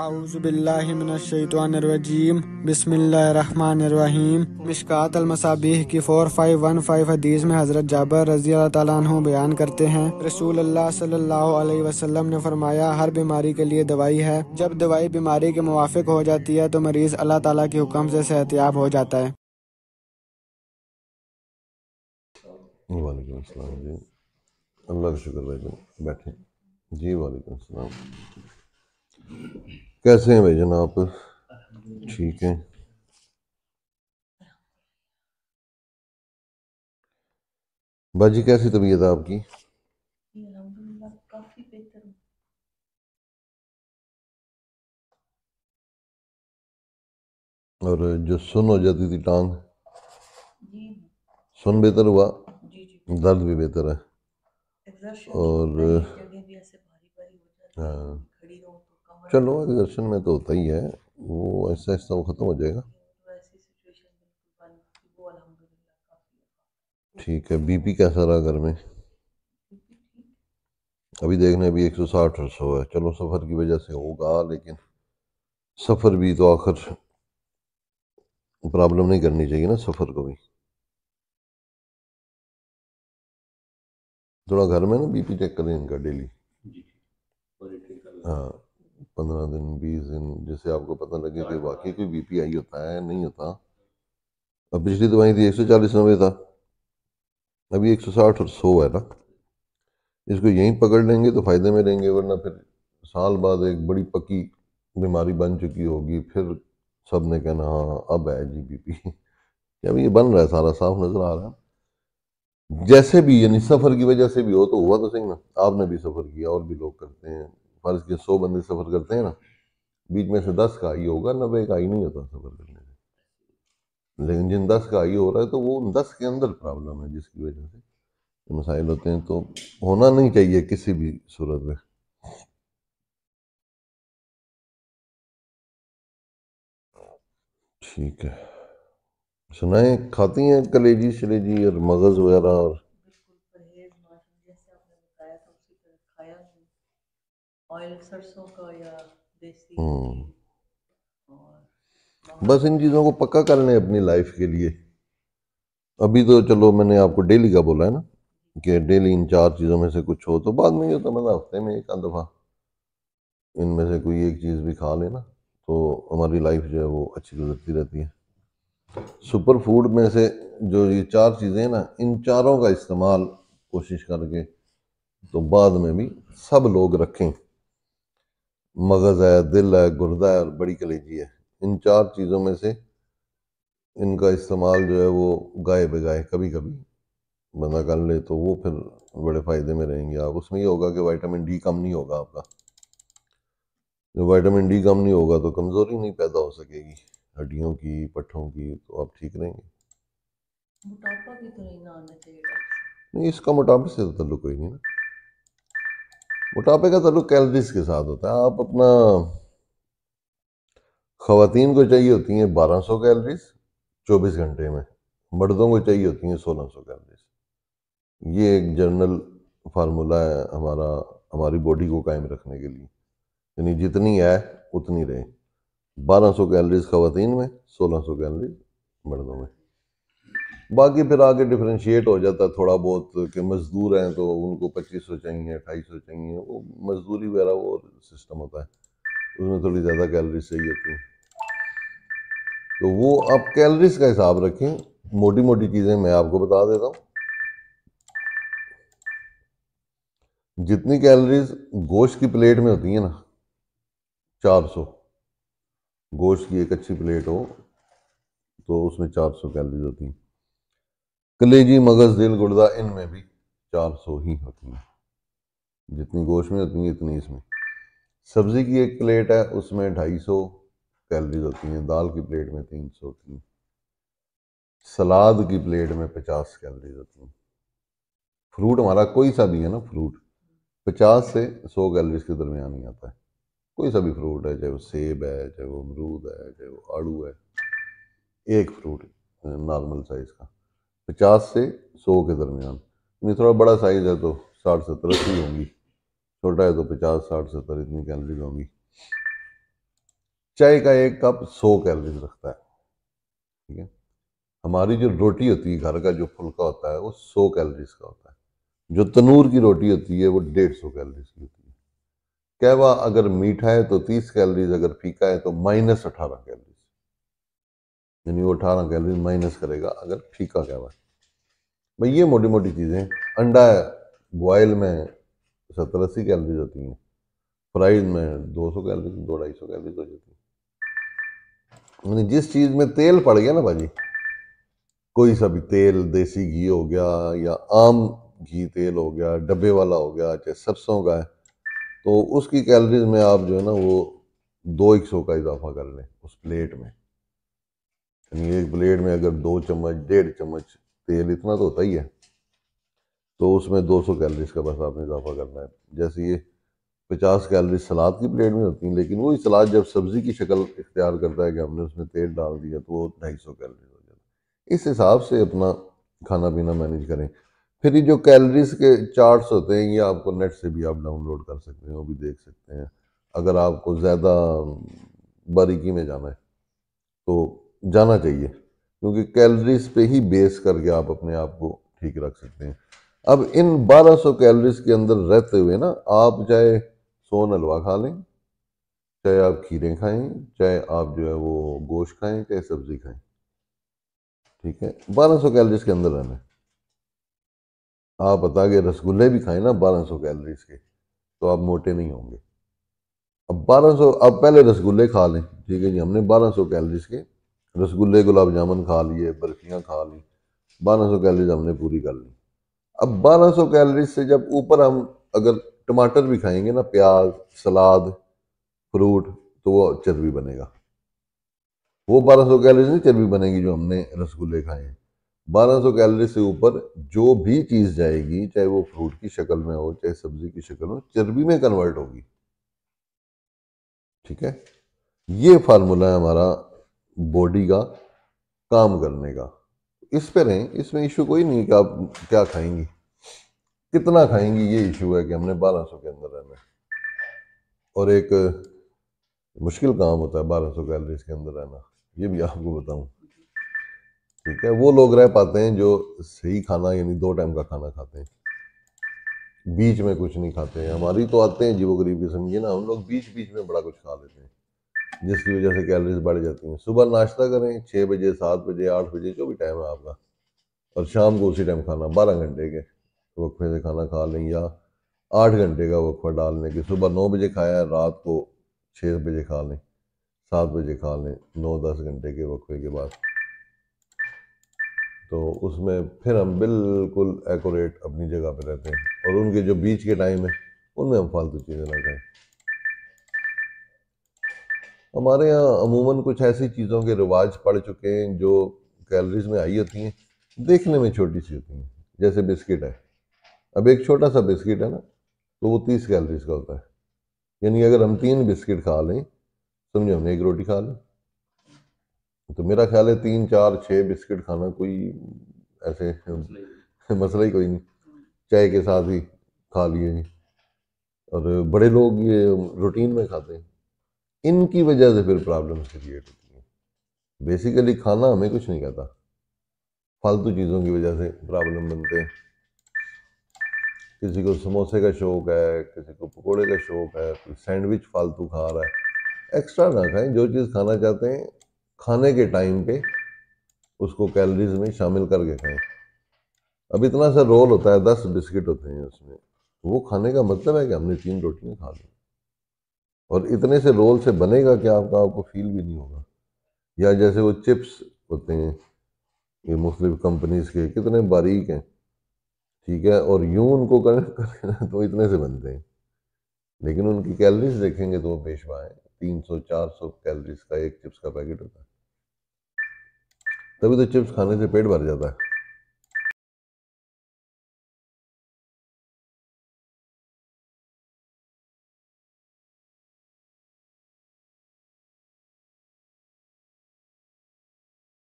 आउज़बिल्लिमिनशैतवानरजीम बिसमीम मिशकात अलमसाबीह की four five one five हदीस में हज़रत जाबर रजी तु बयान करते हैं रसूल अल्लाह सल्लल्लाहु अलैहि वसल्लम ने फरमाया हर बीमारी के लिए दवाई है जब दवाई बीमारी के मुआफ़ हो जाती है तो मरीज़ अल्लाह ताला के हुक्म से सेहतियाब हो जाता है अल्लाह का शुक्र भाई बैठे जी वालेकुम कैसे हैं भाई जनाब ठीक है बाजी कैसी तबीयत है आपकी और जो सुन हो जाती थी टांग सुन बेहतर हुआ दर्द भी बेहतर है और हाँ चलो दर्शन में तो होता ही है वो ऐसा ऐसा वो ख़त्म हो जाएगा ठीक है बीपी कैसा रहा घर में अभी देखने अभी एक सौ साठ और सौ है चलो सफ़र की वजह से होगा लेकिन सफ़र भी तो आखिर प्रॉब्लम नहीं करनी चाहिए ना सफ़र को भी थोड़ा घर में ना बीपी चेक करें इनका डेली हाँ पंद्रह दिन बीस दिन जैसे आपको पता लगे कि वाकई कोई बी पी आई होता है नहीं होता अब पिछली दवाई थी एक सौ चालीस नब्बे था अभी एक सौ साठ और सौ है ना इसको यहीं पकड़ लेंगे तो फ़ायदे में रहेंगे वरना फिर साल बाद एक बड़ी पक्की बीमारी बन चुकी होगी फिर सब ने कहना हाँ, हाँ अब है जी बी पी क्या ये बन रहा है सारा साफ नज़र आ रहा है जैसे भी यानी सफ़र की वजह से भी हो तो हुआ तो सही ना आपने भी सफ़र किया और भी लोग करते हैं फर्ज के सौ बंदे सफ़र करते हैं ना बीच में से दस का आई होगा नब्बे का आई नहीं होता सफ़र करने से लेकिन जिन दस का आई हो रहा है तो वो उन दस के अंदर प्रॉब्लम है जिसकी वजह से मसाइल होते हैं तो होना नहीं चाहिए किसी भी सूरत में ठीक है सुनाए खाती हैं कलेजी शलेजी और मगज़ वगैरह और हम्म। बस इन चीज़ों को पक्का कर लें अपनी लाइफ के लिए अभी तो चलो मैंने आपको डेली का बोला है ना कि डेली इन चार चीज़ों में से कुछ हो तो बाद में ये होता मतलब हफ्ते में एक आध दफ़ा इनमें से कोई एक चीज़ भी खा लेना तो हमारी लाइफ जो है वो अच्छी गुजरती रहती है सुपर फूड में से जो ये चार चीज़ें ना इन चारों का इस्तेमाल कोशिश करके तो बाद में भी सब लोग रखें मगज़ है दिल है गुर्दा है और बड़ी कलेजी है इन चार चीज़ों में से इनका इस्तेमाल जो है वो गाय बगाए कभी कभी बंदा कर ले तो वो फिर बड़े फ़ायदे में रहेंगे आप उसमें ये होगा कि वाइटामिन डी कम नहीं होगा आपका जब वाइटामिन डी कम नहीं होगा तो कमज़ोरी नहीं पैदा हो सकेगी हड्डियों की पट्ठों की तो आप ठीक रहेंगे मोटापा भी तो नहीं ना आना चाहिए नहीं इसका मोटापे से तो तल्लु कोई नहीं ना मोटापे का तल्लु कैलरीज के साथ होता है आप अपना ख़वान को चाहिए होती हैं बारह सौ कैलरीज चौबीस घंटे में मर्दों को चाहिए होती हैं सोलह सौ कैलरीज ये एक जनरल फार्मूला है हमारा हमारी बॉडी को कायम रखने के लिए यानी जितनी है उतनी रहे बारह सौ कैलरीज खातन में सोलह सौ कैलरीज मर्दों में बाकी फिर आगे डिफ्रेंशिएट हो जाता है थोड़ा बहुत कि मज़दूर हैं तो उनको पच्चीस सौ चाहिए अट्ठाईस सौ चाहिए वो मज़दूरी वगैरह वो सिस्टम होता है उसमें थोड़ी ज़्यादा कैलरीज सही होती हैं तो वो आप कैलरीज का हिसाब रखें मोटी मोटी चीज़ें मैं आपको बता देता हूँ जितनी कैलरीज गोश्त की प्लेट में होती हैं ना 400 गोश्त की एक अच्छी प्लेट हो तो उसमें 400 कैलरीज होती हैं कलेजी मगज दिल गुर्दा इनमें भी चार सौ ही होती है जितनी गोश्त में होती है इतनी इसमें सब्ज़ी की एक प्लेट है उसमें ढाई सौ कैलरीज होती हैं दाल की प्लेट में तीन सौ होती हैं सलाद की प्लेट में पचास कैलरीज होती हैं फ्रूट हमारा कोई सा भी है ना फ्रूट पचास से सौ कैलरीज के दरमियान ही आता है कोई सा भी फ्रूट है चाहे वो सेब है चाहे वो अमरूद है चाहे वो आड़ू है एक फ्रूट नॉर्मल साइज़ का पचास से सौ के दरमियान यानी थोड़ा बड़ा साइज़ है तो साठ सत्तर अस्सी होंगी छोटा है तो पचास साठ सत्तर इतनी कैलरीज होंगी चाय का एक कप सौ कैलरीज रखता है ठीक है हमारी जो रोटी होती है घर का जो फुलका होता है वो सौ कैलरीज का होता है जो तनूर की रोटी होती है वो डेढ़ सौ कैलरीज की होती है कहवा अगर मीठा है तो तीस कैलरीज अगर फीका है तो माइनस अठारह कैलरीज यानी वो अठारह कैलोरी माइनस करेगा अगर फीका कहवा भाई ये मोटी मोटी चीज़ें अंडा बॉयल में सत्तर अस्सी कैलरीज होती हैं फ्राइज में दो सौ कैलरीज दो ढाई सौ कैलरीज हो जाती हैं यानी जिस चीज़ में तेल पड़ गया ना भाजी कोई सा भी तेल देसी घी हो गया या आम घी तेल हो गया डब्बे वाला हो गया चाहे सरसों का है तो उसकी कैलरीज में आप जो है ना वो दो एक सौ का इजाफा कर लें उस प्लेट में यानी एक ब्लेड में अगर दो चम्मच डेढ़ चम्मच तेल इतना तो होता ही है तो उसमें 200 कैलरीज का बस आपने इजाफा करना है जैसे ये 50 कैलरीज सलाद की प्लेट में होती हैं लेकिन वही सलाद जब सब्ज़ी की शक्ल इख्तियार करता है कि हमने उसमें तेल डाल दिया तो वो ढाई सौ कैलरीज हो जाता है इस हिसाब से अपना खाना पीना मैनेज करें फिर ये जो कैलरीज के चार्ट्स होते हैं ये आपको नेट से भी आप डाउनलोड कर सकते हैं वो भी देख सकते हैं अगर आपको ज़्यादा बारीकी में जाना है तो जाना चाहिए क्योंकि कैलोरीज पे ही बेस करके आप अपने आप को ठीक रख सकते हैं अब इन 1200 कैलोरीज के अंदर रहते हुए ना आप चाहे सोन हलवा खा लें चाहे आप खीरें खाएं चाहे आप जो है वो गोश्त खाएं चाहे सब्ज़ी खाएं ठीक है 1200 कैलोरीज के अंदर रहना है आप बता के रसगुल्ले भी खाएं ना 1200 कैलोरीज के तो आप मोटे नहीं होंगे अब 1200 अब पहले रसगुल्ले खा लें ठीक है जी हमने 1200 कैलोरीज के रसगुल्ले गुलाब जामुन खा लिए बर्फियाँ खा ली बारह सौ कैलरीज हमने पूरी कर ली अब बारह सौ कैलरीज से जब ऊपर हम अगर टमाटर भी खाएंगे ना प्याज सलाद फ्रूट तो वो चर्बी बनेगा वो बारह सौ कैलरीज नहीं चर्बी बनेगी जो हमने रसगुल्ले खाए हैं बारह सौ कैलरीज से ऊपर जो भी चीज़ जाएगी चाहे वो फ्रूट की शक्ल में हो चाहे सब्जी की शक्ल में चर्बी में कन्वर्ट होगी ठीक है ये फार्मूला है हमारा बॉडी का काम करने का इस पे रहें इसमें इशू कोई नहीं कि आप क्या खाएंगी कितना खाएंगी ये इशू है कि हमने बारह सौ के अंदर रहना है और एक मुश्किल काम होता है बारह सौ कैलरीज के अंदर रहना ये भी आपको बताऊं ठीक है वो लोग रह पाते हैं जो सही खाना यानी दो टाइम का खाना खाते हैं बीच में कुछ नहीं खाते हैं हमारी तो आते हैं जीवो गरीब किस्म ये ना हम लोग बीच बीच में बड़ा कुछ खा लेते हैं जिसकी वजह से कैलोरीज बढ़ जाती हैं सुबह नाश्ता करें छः बजे सात बजे आठ बजे जो भी टाइम है आपका और शाम को उसी टाइम खाना बारह घंटे के वक्फे से खाना खा लें या आठ घंटे का वक्फा डाल लें कि सुबह नौ बजे खाया रात को छः बजे खा लें सात बजे खा लें नौ दस घंटे के वक्फे के बाद तो उसमें फिर हम बिल्कुल एकोरेट अपनी जगह पर रहते हैं और उनके जो बीच के टाइम है उनमें हम फालतू चीज़ें ना खाएँ हमारे यहाँ अमूमन कुछ ऐसी चीज़ों के रिवाज पड़ चुके हैं जो कैलरीज में आई होती हैं देखने में छोटी सी होती हैं जैसे बिस्किट है अब एक छोटा सा बिस्किट है ना तो वो तीस कैलरीज का होता है यानी अगर हम तीन बिस्किट खा लें समझो हम एक रोटी खा लें तो मेरा ख्याल है तीन चार छः बिस्किट खाना कोई ऐसे मसला ही कोई नहीं चाय के साथ ही खा लिए और बड़े लोग ये रूटीन में खाते हैं इनकी वजह से फिर प्रॉब्लम क्रिएट होती हैं बेसिकली खाना हमें कुछ नहीं कहता फालतू चीज़ों की वजह से प्रॉब्लम बनते हैं किसी को समोसे का शौक है किसी को पकोड़े का शौक है कोई सैंडविच फालतू खा रहा है एक्स्ट्रा ना खाएं जो चीज़ खाना चाहते हैं खाने के टाइम पे उसको कैलोरीज में शामिल करके खाएं अब इतना सा रोल होता है दस बिस्किट होते हैं उसमें वो खाने का मतलब है कि हमने तीन रोटियाँ खा ली और इतने से रोल से बनेगा क्या आपका आपको फील भी नहीं होगा या जैसे वो चिप्स होते हैं ये मुख्तलिफ कंपनीज के कितने बारीक हैं ठीक है और यूं उनको कर करें तो इतने से बनते हैं लेकिन उनकी कैलरीज देखेंगे तो वो पेशवा है तीन सौ चार सौ कैलरीज का एक चिप्स का पैकेट होता है तभी तो चिप्स खाने से पेट भर जाता है